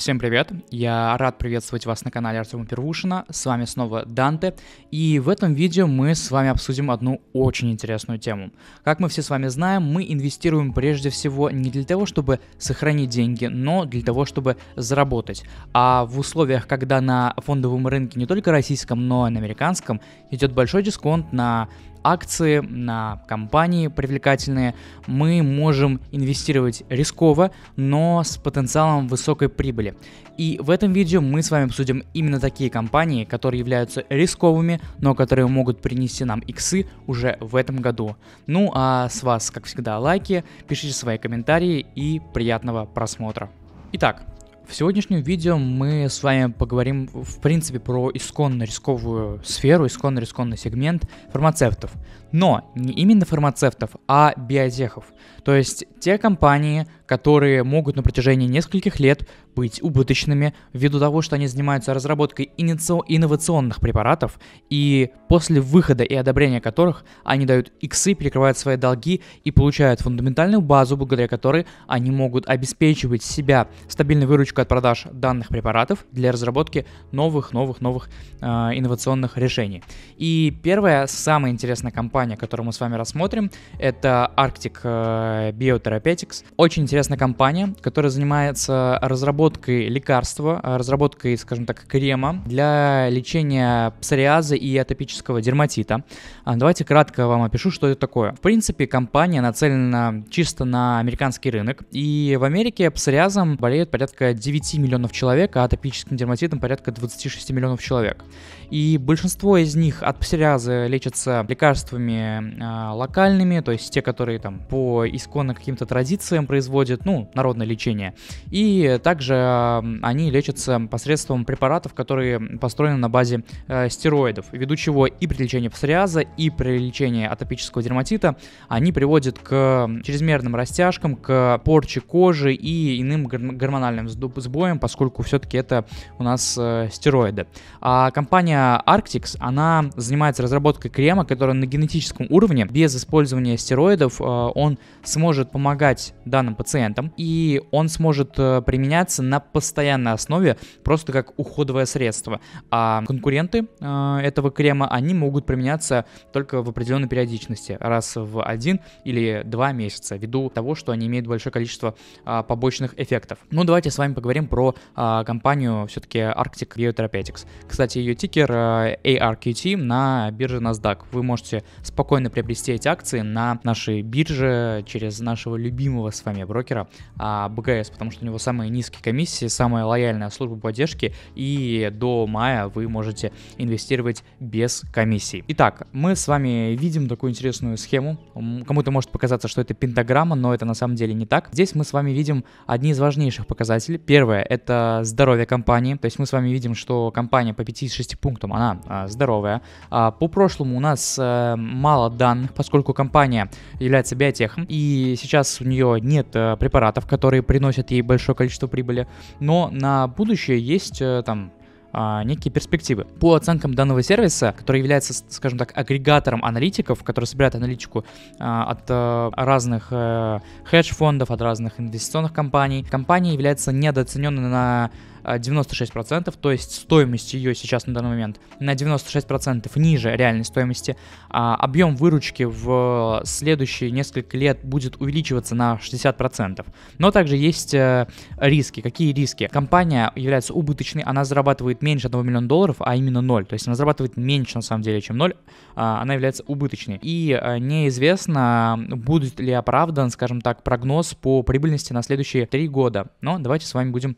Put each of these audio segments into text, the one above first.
Всем привет, я рад приветствовать вас на канале Артема Первушина, с вами снова Данте, и в этом видео мы с вами обсудим одну очень интересную тему. Как мы все с вами знаем, мы инвестируем прежде всего не для того, чтобы сохранить деньги, но для того, чтобы заработать. А в условиях, когда на фондовом рынке не только российском, но и на американском идет большой дисконт на акции, на компании привлекательные, мы можем инвестировать рисково, но с потенциалом высокой прибыли. И в этом видео мы с вами обсудим именно такие компании, которые являются рисковыми, но которые могут принести нам иксы уже в этом году. Ну а с вас, как всегда, лайки, пишите свои комментарии и приятного просмотра. Итак, в сегодняшнем видео мы с вами поговорим, в принципе, про исконно-рисковую сферу, исконно рискованный сегмент фармацевтов. Но не именно фармацевтов, а биотехов. То есть те компании, которые могут на протяжении нескольких лет быть убыточными ввиду того, что они занимаются разработкой инновационных препаратов, и после выхода и одобрения которых они дают иксы, перекрывают свои долги и получают фундаментальную базу, благодаря которой они могут обеспечивать себя стабильной выручкой от продаж данных препаратов для разработки новых, новых, новых э, инновационных решений. И первая, самая интересная компания, которую мы с вами рассмотрим, это Arctic э, Biotherapeutics. Очень интересная компания, которая занимается разработкой лекарства, э, разработкой, скажем так, крема для лечения псориаза и атопического дерматита. А, давайте кратко вам опишу, что это такое. В принципе, компания нацелена чисто на американский рынок, и в Америке псориазом болеют порядка 9 миллионов человек, а атопическим дерматитом порядка 26 миллионов человек. И большинство из них от псориаза лечатся лекарствами э, локальными, то есть те, которые там по исконно каким-то традициям производят, ну, народное лечение. И также они лечатся посредством препаратов, которые построены на базе э, стероидов, ввиду чего и при лечении псориаза, и при лечении атопического дерматита они приводят к чрезмерным растяжкам, к порче кожи и иным гормональным сбоям, поскольку все-таки это у нас э, стероиды. А компания Arctix, она занимается разработкой крема, который на генетическом уровне без использования стероидов э, он сможет помогать данным пациентам, и он сможет э, применяться на постоянной основе, просто как уходовое средство. А конкуренты э, этого крема, они могут применяться только в определенной периодичности, раз в один или два месяца, ввиду того, что они имеют большое количество а, побочных эффектов. Ну, давайте с вами поговорим про а, компанию все-таки Arctic Biotherapeutics. Кстати, ее тикер э, ARQT на бирже NASDAQ. Вы можете спокойно приобрести эти акции на нашей бирже через через нашего любимого с вами брокера а, БКС, потому что у него самые низкие комиссии, самая лояльная служба поддержки, и до мая вы можете инвестировать без комиссий. Итак, мы с вами видим такую интересную схему. Кому-то может показаться, что это пентаграмма, но это на самом деле не так. Здесь мы с вами видим одни из важнейших показателей. Первое — это здоровье компании. То есть мы с вами видим, что компания по 5-6 пунктам, она а, здоровая. А, по прошлому у нас э, мало данных, поскольку компания является биотехом, и сейчас у нее нет э, препаратов, которые приносят ей большое количество прибыли, но на будущее есть э, там а, некие перспективы. По оценкам данного сервиса, который является, скажем так, агрегатором аналитиков, который собирает аналитику а, от э, разных хедж-фондов, от разных инвестиционных компаний, компания является недооцененной на 96%, э, то есть стоимость ее сейчас на данный момент на 96% ниже реальной стоимости. А объем выручки в следующие несколько лет будет увеличиваться на 60%. Но также есть э, риски. Какие риски? Компания является убыточной, она зарабатывает меньше 1 миллиона долларов, а именно 0. То есть она зарабатывает меньше на самом деле, чем 0. А она является убыточной. И э, неизвестно, будет ли оправдан, скажем так, прогноз по прибыльности на следующие 3 года. Но давайте с вами будем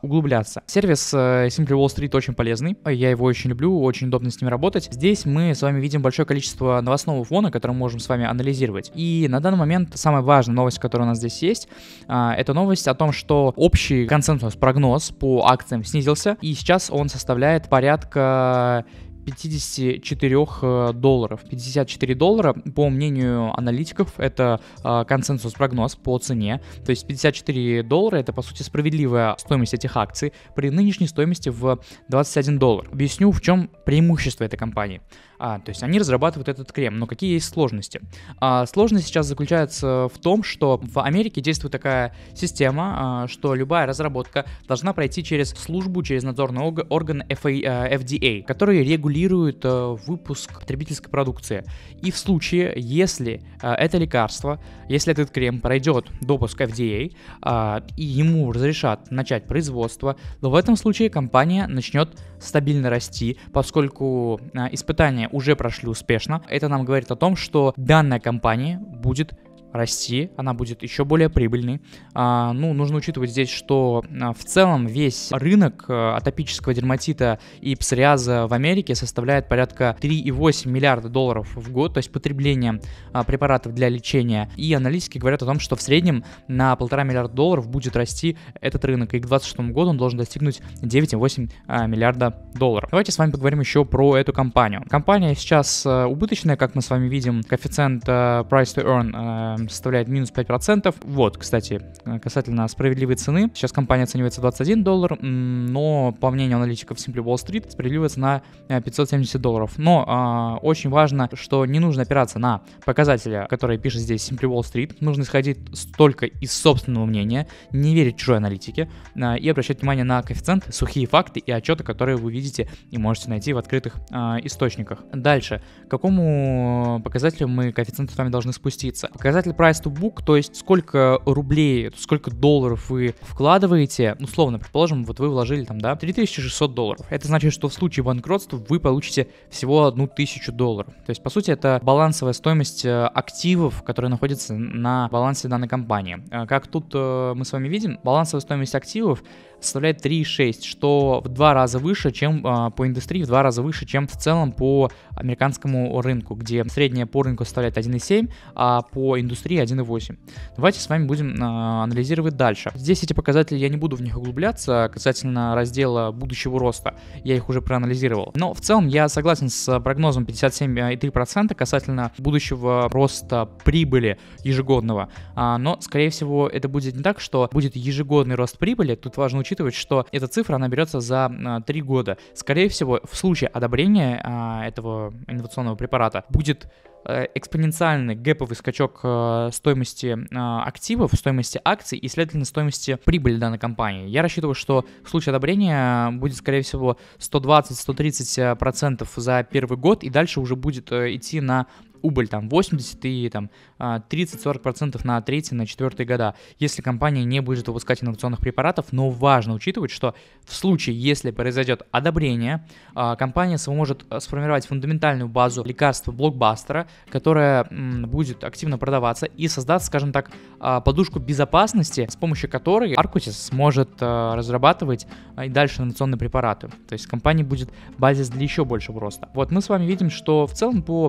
углубляться управляться. Сервис э, Simply Wall Street очень полезный, я его очень люблю, очень удобно с ним работать. Здесь мы с вами видим большое количество новостного фона, который мы можем с вами анализировать. И на данный момент самая важная новость, которая у нас здесь есть, э, это новость о том, что общий консенсус прогноз по акциям снизился, и сейчас он составляет порядка 54 э, долларов. 54 доллара, по мнению аналитиков, это э, консенсус-прогноз по цене. То есть 54 доллара это, по сути, справедливая стоимость этих акций при нынешней стоимости в 21 доллар. Объясню, в чем преимущество этой компании. А, то есть они разрабатывают этот крем, но какие есть сложности? А, сложность сейчас заключается в том, что в Америке действует такая система, а, что любая разработка должна пройти через службу, через надзорный орган FA, э, FDA, который регулирует а, выпуск потребительской продукции. И в случае, если а, это лекарство, если этот крем пройдет допуск FDA а, и ему разрешат начать производство, то в этом случае компания начнет стабильно расти, поскольку а, испытания уже прошли успешно. Это нам говорит о том, что данная компания будет расти, она будет еще более прибыльной. А, ну, нужно учитывать здесь, что а, в целом весь рынок э, атопического дерматита и псориаза в Америке составляет порядка 3,8 миллиарда долларов в год, то есть потребление а, препаратов для лечения. И аналитики говорят о том, что в среднем на полтора миллиарда долларов будет расти этот рынок, и к 2026 году он должен достигнуть 9,8 а, миллиарда долларов. Давайте с вами поговорим еще про эту компанию. Компания сейчас а, убыточная, как мы с вами видим, коэффициент э, price to earn составляет минус 5%. Вот, кстати, э, касательно справедливой цены. Сейчас компания оценивается 21 доллар, но по мнению аналитиков Simply Wall Street справедливая цена 570 э, долларов. Но а, очень важно, что не нужно опираться на показатели, которые пишет здесь Simply Wall Street. Нужно исходить только из собственного мнения, не верить чужой аналитике а, и обращать внимание на коэффициенты, сухие факты и отчеты, которые вы видите и можете найти в открытых а, источниках. Дальше, к какому показателю мы коэффициенты с вами должны спуститься? Показатель price to book, то есть сколько рублей, сколько долларов вы вкладываете, условно, ну, предположим, вот вы вложили там, да, 3600 долларов. Это значит, что в случае банкротства вы получите всего 1000 долларов. То есть, по сути, это балансовая стоимость э, активов, которые находятся на балансе данной компании. Э, как тут э, мы с вами видим, балансовая стоимость активов составляет 3,6, что в два раза выше, чем а, по индустрии, в два раза выше, чем в целом по американскому рынку, где средняя по рынку составляет 1,7, а по индустрии 1,8. Давайте с вами будем а, анализировать дальше. Здесь эти показатели я не буду в них углубляться касательно раздела будущего роста, я их уже проанализировал. Но в целом я согласен с прогнозом 57,3% касательно будущего роста прибыли ежегодного, а, но скорее всего это будет не так, что будет ежегодный рост прибыли, тут важно учитывать, что эта цифра, она берется за 3 а, года. Скорее всего, в случае одобрения а, этого инновационного препарата будет э, экспоненциальный гэповый скачок э, стоимости а, активов, стоимости акций и, следовательно, стоимости прибыли данной компании. Я рассчитываю, что в случае одобрения э, будет, скорее всего, 120-130% за первый год, и дальше уже будет идти на убыль там 80 и там 30-40% а, на третий, на четвертые года, если компания не будет выпускать инновационных препаратов, но важно учитывать, что в случае, если произойдет одобрение, а, компания сможет э, сформировать фундаментальную базу лекарства блокбастера, которая будет активно продаваться и создаст, скажем так, а, подушку безопасности, с помощью которой Arcutis сможет разрабатывать и дальше инновационные препараты. То есть компания будет базис для еще большего роста. Вот мы с вами видим, что в целом по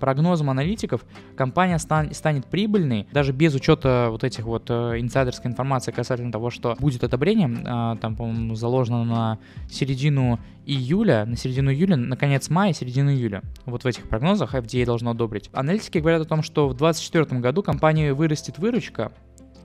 прогнозам аналитиков, компания стан- станет прибыльной, даже без учета вот этих вот э, инсайдерской информации касательно того, что будет одобрение, а, там, по-моему, заложено на середину июля, на середину июля, на конец мая, середину июля. Вот в этих прогнозах FDA должно одобрить. Аналитики говорят о том, что в 2024 году компании вырастет выручка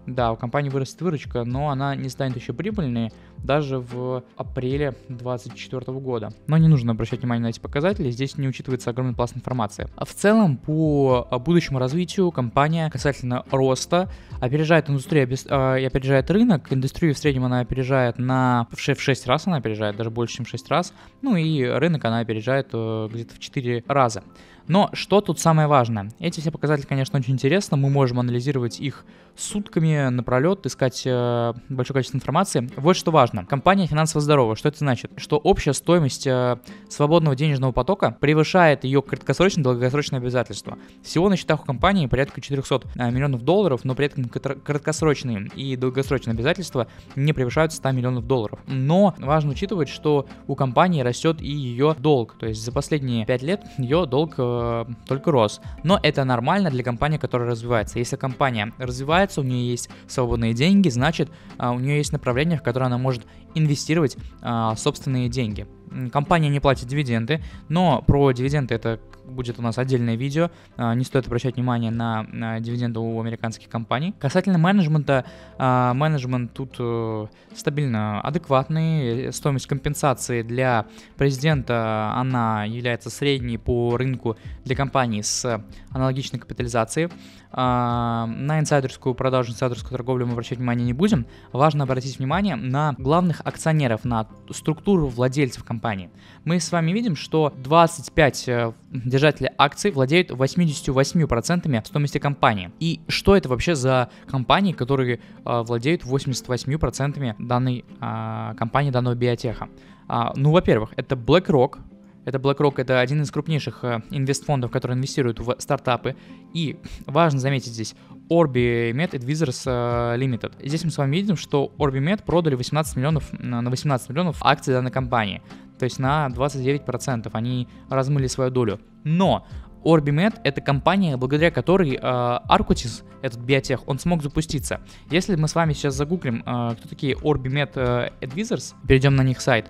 да, у компании вырастет выручка, но она не станет еще прибыльной даже в апреле 2024 года. Но не нужно обращать внимание на эти показатели, здесь не учитывается огромный пласт информации. А в целом, по будущему развитию компания касательно роста опережает индустрию а, и опережает рынок. Индустрию в среднем она опережает на... в 6, раз она опережает, даже больше, чем 6 раз. Ну и рынок она опережает э, где-то в 4 раза. Но что тут самое важное? Эти все показатели, конечно, очень интересны. Мы можем анализировать их сутками напролет, искать э, большое количество информации. Вот что важно. Компания финансово здорова. Что это значит? Что общая стоимость э, свободного денежного потока превышает ее краткосрочные и долгосрочные обязательства. Всего на счетах у компании порядка 400 э, миллионов долларов, но при этом краткосрочные и долгосрочные обязательства не превышают 100 миллионов долларов. Но важно учитывать, что у компании растет и ее долг. То есть за последние 5 лет ее долг э, Э, только рос. Но это нормально для компании, которая развивается. Если компания развивается, у нее есть свободные деньги, значит, э, у нее есть направление, в которое она может инвестировать э, собственные деньги. Компания не платит дивиденды, но про дивиденды это будет у нас отдельное видео. А, не стоит обращать внимание на дивиденды у американских компаний. Касательно менеджмента, а, менеджмент тут э, стабильно адекватный. Э, стоимость компенсации для президента, она является средней по рынку для компаний с аналогичной капитализацией. А, на инсайдерскую продажу, инсайдерскую торговлю мы обращать внимание не будем. Важно обратить внимание на главных акционеров, на структуру владельцев компании компании. Мы с вами видим, что 25 э, держателей акций владеют 88% стоимости компании. И что это вообще за компании, которые э, владеют 88% данной а, компании, данного биотеха? А, ну, во-первых, это BlackRock, это BlackRock, это один из крупнейших э, инвестфондов, которые инвестируют в стартапы. И важно заметить здесь OrbiMed Advisors Limited. Здесь мы с вами видим, что OrbiMed продали 18 миллионов, на 18 миллионов акций данной компании то есть на 29% они размыли свою долю. Но Orbimed — это компания, благодаря которой э, Arcutis, этот биотех, он смог запуститься. Если мы с вами сейчас загуглим, э, кто такие Orbimed э, Advisors, перейдем на них сайт,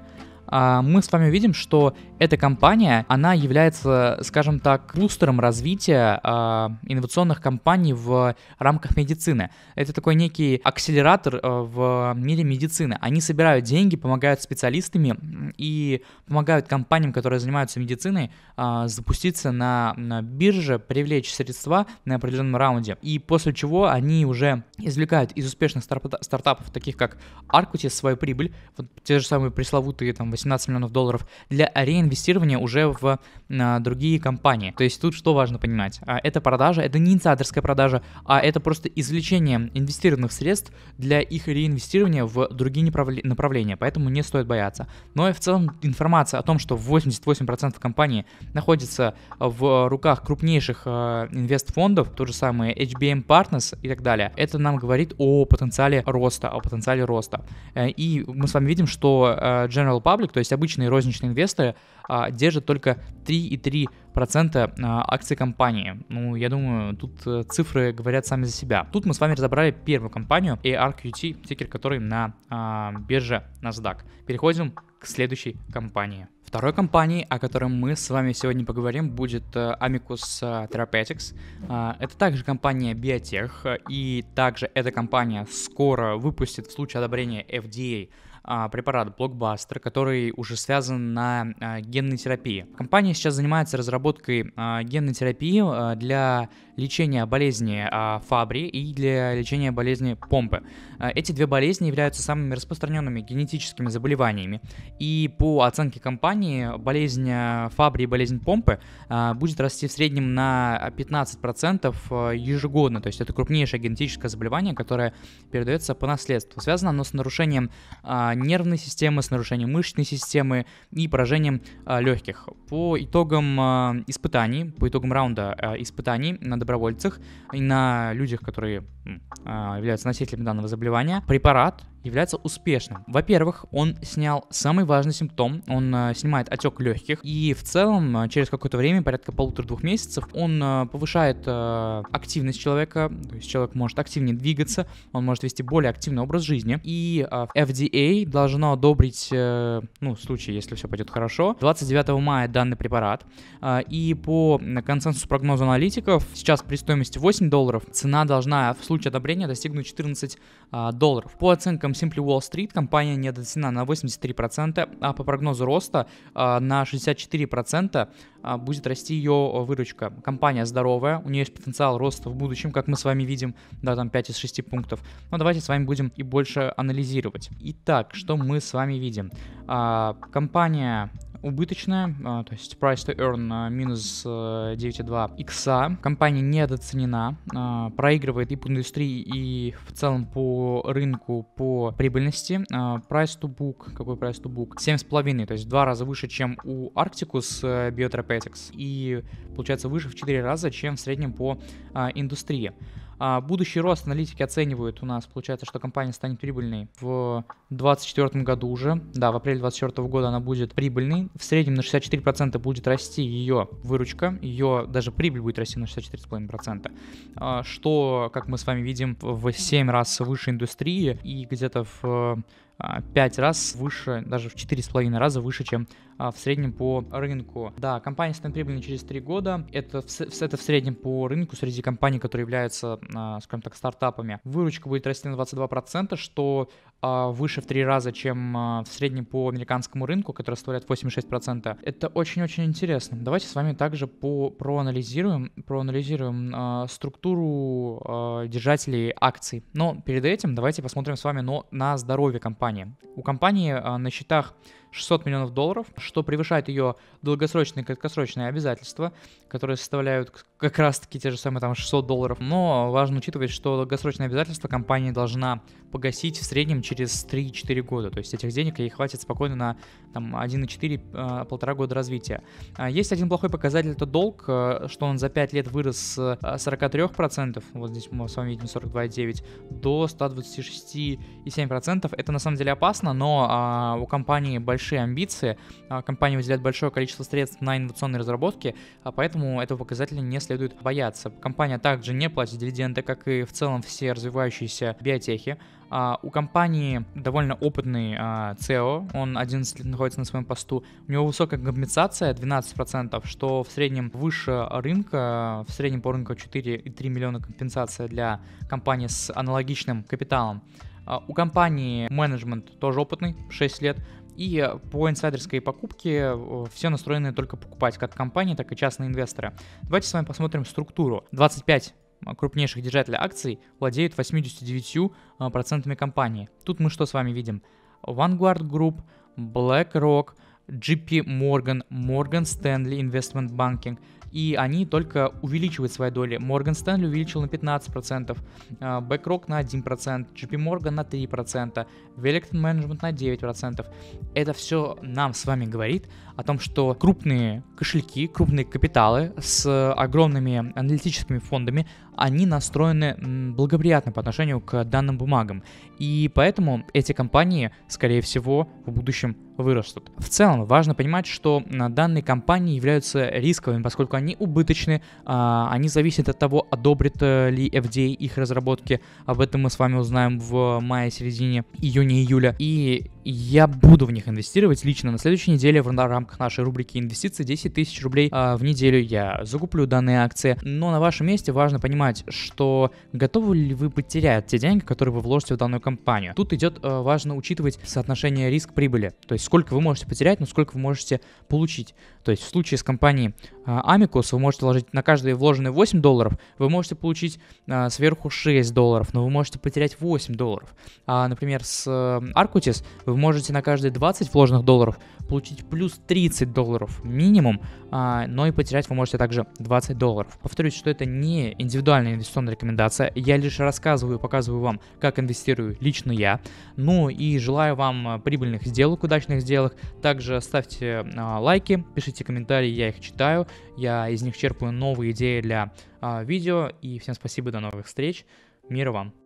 а мы с вами видим, что эта компания, она является, скажем так, бустером развития а, инновационных компаний в рамках медицины. Это такой некий акселератор э, в мире медицины. Они собирают деньги, помогают специалистами и помогают компаниям, которые занимаются медициной, а, запуститься на, бирже, привлечь средства на определенном раунде. И после чего они уже извлекают из успешных стартапов, таких как Arcutis, свою прибыль, вот те же самые пресловутые там 18 17 миллионов долларов для реинвестирования уже в а, другие компании. То есть тут что важно понимать? А, это продажа, это не инсайдерская продажа, а это просто извлечение инвестированных средств для их реинвестирования в другие направления, поэтому не стоит бояться. Но и в целом информация о том, что 88% компании находится в руках крупнейших а, инвестфондов, то же самое HBM Partners и так далее, это нам говорит о потенциале роста, о потенциале роста. Э, и мы с вами видим, что э, General Public паблик, то есть обычные розничные инвесторы а, держат только 3,3% а, акций компании. Ну, я думаю, тут э, цифры говорят сами за себя. Тут мы с вами разобрали первую компанию ARQT, тикер которой на а, бирже NASDAQ. Переходим к следующей компании. Второй компанией, о которой мы с вами сегодня поговорим, будет э, Amicus э, Therapeutics. А, это также компания Biotech, и также эта компания скоро выпустит в случае одобрения FDA а, препарат Blockbuster, который уже связан на а, генной терапии. Компания сейчас занимается разработкой а, генной терапии для лечения болезни а, Фабри и для лечения болезни Помпы. А, эти две болезни являются самыми распространенными генетическими заболеваниями. И по оценке компании, болезнь а, Фабри и болезнь Помпы будет расти в среднем на 15% ежегодно. То есть это крупнейшее генетическое заболевание, которое передается по наследству. Связано оно с нарушением нервной системы, с нарушением мышечной системы и поражением легких. По итогам испытаний, по итогам раунда испытаний над добровольцах и на людях, которые а, являются носителями данного заболевания, препарат является успешным. Во-первых, он снял самый важный симптом, он э, снимает отек легких, и в целом э, через какое-то время, порядка полутора-двух месяцев, он э, повышает активность человека, то есть человек может активнее двигаться, он может вести более активный образ жизни, и FDA должно одобрить, ну, в случае, если все пойдет хорошо, 29 мая данный препарат, и по консенсусу прогноза аналитиков, сейчас при стоимости 8 долларов цена должна в случае одобрения достигнуть 14 долларов. По оценкам Simply Wall Street компания недооценена на 83%, а по прогнозу роста а, на 64% а, будет расти ее выручка. Компания здоровая, у нее есть потенциал роста в будущем, как мы с вами видим, да, там 5 из 6 пунктов. Но давайте с вами будем и больше анализировать. Итак, что мы с вами видим? А, компания убыточная, а, то есть price to earn минус 9,2 э, икса. Компания недооценена, а, проигрывает и по индустрии, и в целом по рынку по прибыльности. А, price to book, какой price to book? 7,5, то есть в 2 раза выше, чем у Arcticus э, Biotherapeutics. И получается выше в 4 раза, чем в среднем по индустрии. А, будущий рост аналитики оценивают у нас, получается, что компания станет прибыльной в 2024 году уже. Да, в апреле 2024 года она будет прибыльной. В среднем на 64% будет расти ее выручка, ее даже прибыль будет расти на 64,5%, а, что, как мы с вами видим, в 7 раз выше индустрии и где-то в 5 а, раз выше, даже в 4,5 раза выше, чем а, в среднем по рынку. Да, компания станет прибыльной через 3 года. Это в, это в среднем по рынку среди компаний, которые являются, а, скажем так, стартапами. Выручка будет расти на 22%, что а, выше в три раза, чем а, в среднем по американскому рынку, который составляет 86%. Это очень-очень интересно. Давайте с вами также по проанализируем, проанализируем а, структуру держателей акций. Но перед этим давайте посмотрим с вами но на здоровье компании. У компании на счетах 600 миллионов долларов, что превышает ее долгосрочные и краткосрочные обязательства, которые составляют как раз-таки те же самые там 600 долларов. Но важно учитывать, что долгосрочные обязательства компания должна погасить в среднем через 3-4 года. То есть этих денег ей хватит спокойно на там, 1,4 э, полтора года развития. А есть один плохой показатель, это долг, э, что он за 5 лет вырос с 43%, э, вот здесь мы с вами видим 42,9, до 126,7%. Это на самом деле опасно, но а, у компании большие большие амбиции, а, компания выделяет большое количество средств на инновационные разработки, а поэтому этого показателя не следует бояться. Компания также не платит дивиденды, как и в целом все развивающиеся биотехи. Uh, у компании довольно опытный CEO, он 11 лет находится на своем посту. У него высокая компенсация 12%, что в среднем выше рынка, в среднем по рынку 4,3 миллиона компенсация для компании с аналогичным капиталом. у компании менеджмент тоже опытный, 6 лет, и по инсайдерской покупке э, все настроены только покупать, как компании, так и частные инвесторы. Давайте с вами посмотрим структуру. 25 э, крупнейших держателей акций владеют 89% э, компании. Тут мы что с вами видим? Vanguard Group, BlackRock, JP Morgan, Morgan Stanley Investment Banking – и они только увеличивают свои доли. Morgan Stanley увеличил на 15%, BlackRock а, на 1%, JP Morgan на 3%, Wellington Management на 9%. Это все нам с вами говорит о том, что крупные кошельки, крупные капиталы с огромными аналитическими фондами, они настроены благоприятно по отношению к данным бумагам. И поэтому эти компании, скорее всего, в будущем вырастут. В целом, важно понимать, что данные компании являются рисковыми, поскольку они убыточны, а, они зависят от того, одобрит э, ли FDA их разработки. Об этом мы с вами узнаем в мае-середине, июня-июля. И я буду в них инвестировать лично. На следующей неделе в рамках нашей рубрики инвестиции 10 тысяч рублей а, в неделю я закуплю данные акции. Но на вашем месте важно понимать, что готовы ли вы потерять те деньги, которые вы вложите в данную компанию. Тут идет а, важно учитывать соотношение риск-прибыли. То есть сколько вы можете потерять, но сколько вы можете получить. То есть в случае с компанией а, Amicus вы можете вложить на каждые вложенные 8 долларов, вы можете получить а, сверху 6 долларов, но вы можете потерять 8 долларов. А, например, с э, Arcutis вы можете на каждые 20 вложенных долларов получить плюс 30 долларов минимум, а, но и потерять вы можете также 20 долларов. Повторюсь, что это не индивидуальная инвестиционная рекомендация, я лишь рассказываю и показываю вам, как инвестирую лично я. Ну и желаю вам прибыльных сделок, удачных сделок. Также ставьте лайки, пишите пишите комментарии, я их читаю, я из них черпаю новые идеи для а, видео. И всем спасибо, до новых встреч. Мира вам!